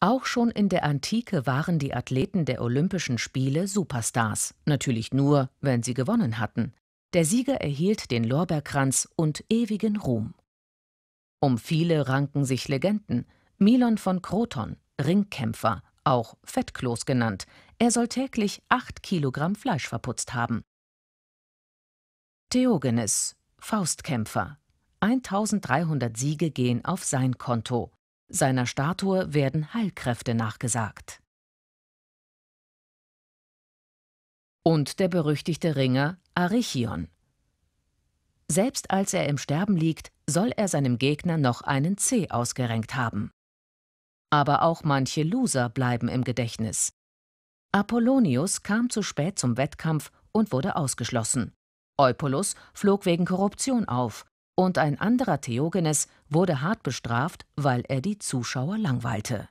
Auch schon in der Antike waren die Athleten der Olympischen Spiele Superstars, natürlich nur, wenn sie gewonnen hatten. Der Sieger erhielt den Lorbeerkranz und ewigen Ruhm. Um viele ranken sich Legenden. Milon von Kroton, Ringkämpfer, auch Fettkloß genannt, er soll täglich 8 Kilogramm Fleisch verputzt haben. Theogenes, Faustkämpfer. 1300 Siege gehen auf sein Konto. Seiner Statue werden Heilkräfte nachgesagt. Und der berüchtigte Ringer Arichion. Selbst als er im Sterben liegt, soll er seinem Gegner noch einen Zeh ausgerenkt haben. Aber auch manche Loser bleiben im Gedächtnis. Apollonius kam zu spät zum Wettkampf und wurde ausgeschlossen. Eupolus flog wegen Korruption auf und ein anderer Theogenes wurde hart bestraft, weil er die Zuschauer langweilte.